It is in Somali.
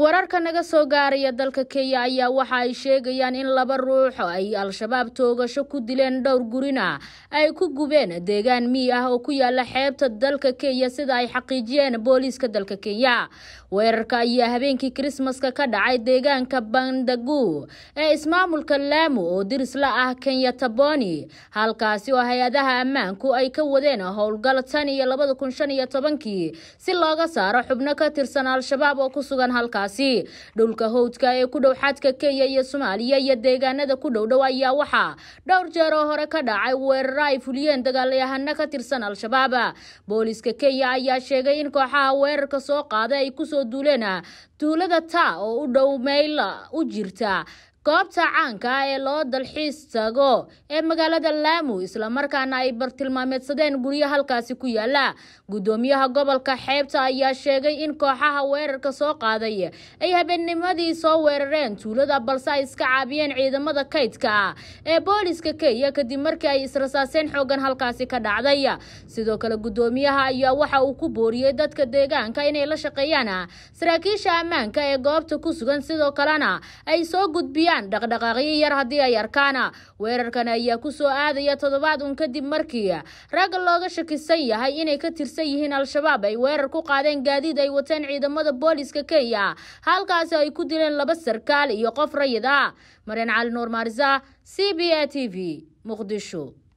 wararka naga soo gaaraya dalka kenya ayaa waxa ay sheegayaan in laba ruux ay al-shabaab toogasho ku dileen dhowr gurina ay ku gubeen deegaan mii ah oo ku yaala xeebta dalka kenya sida ay xaqiijiyeen booliiska dalka kenya weerarka ayaa habeenkii krismaska ka dhacay deegaanka bandagu ee ismaamulka laamu oo dirisla ah kenya taboni halkaasi oo hay-adaha ammaanku ay ka wadeen howlgal tan iyo labada kun shan iyo tobankii si looga saaro xubno ka tirsan al-shabaab oo ku sugan halkaas halkaasi dhulka howdka ee ku dhow xadka kenya iyo soomaaliya iyo deegaanada ku dhowdhow ayaa waxaa dhowr jeer oo hore ka dhacay weeraro ay fuliyeen dagaalyahano ka tirsan al-shabaab booliska kenya ayaa sheegay in kooxaha weerarka soo qaaday ay kusoo duuleen tuulada ta oo u dhow meyl u jirta goobta caanka ah ee loo dalxiis tago ee magaalada laamu islamarkaana ay bartilmaameedsadeen guryo halkaasi ku yaala guddoomiyaha gobolka xeebta ayaa sheegay in kooxaha weerarka soo qaaday ay habeennimadii soo weerareen tuulada balse ay iska caabiyeen ciidamada kaydka ah ee booliska kenya kadib markii ay israsaaseen xoogan halkaasi ka dhacday sidoo kale guddoomiyaha ayaa waxa uu ku booriyey dadka deegaanka inay la shaqeeyaan saraakiisha ammaanka ee goobta ku sugan sidoo kalena ay soo gudbiyeen muujiyaan dhaqdhaqaaqyo yar haddii ay arkaana weerarkan ayaa ku soo aadaya toddobaad un kadib markii ragga looga shakisan yahay inay ka tirsan yihiin al-shabaab ay weerar ku qaadeen gaadiid ay wateen ciidamada booliska kenya halkaasi ay ku dileen laba sarkaal iyo qof rayid ah mareen cali nuur maarisa c b a t v muqdisho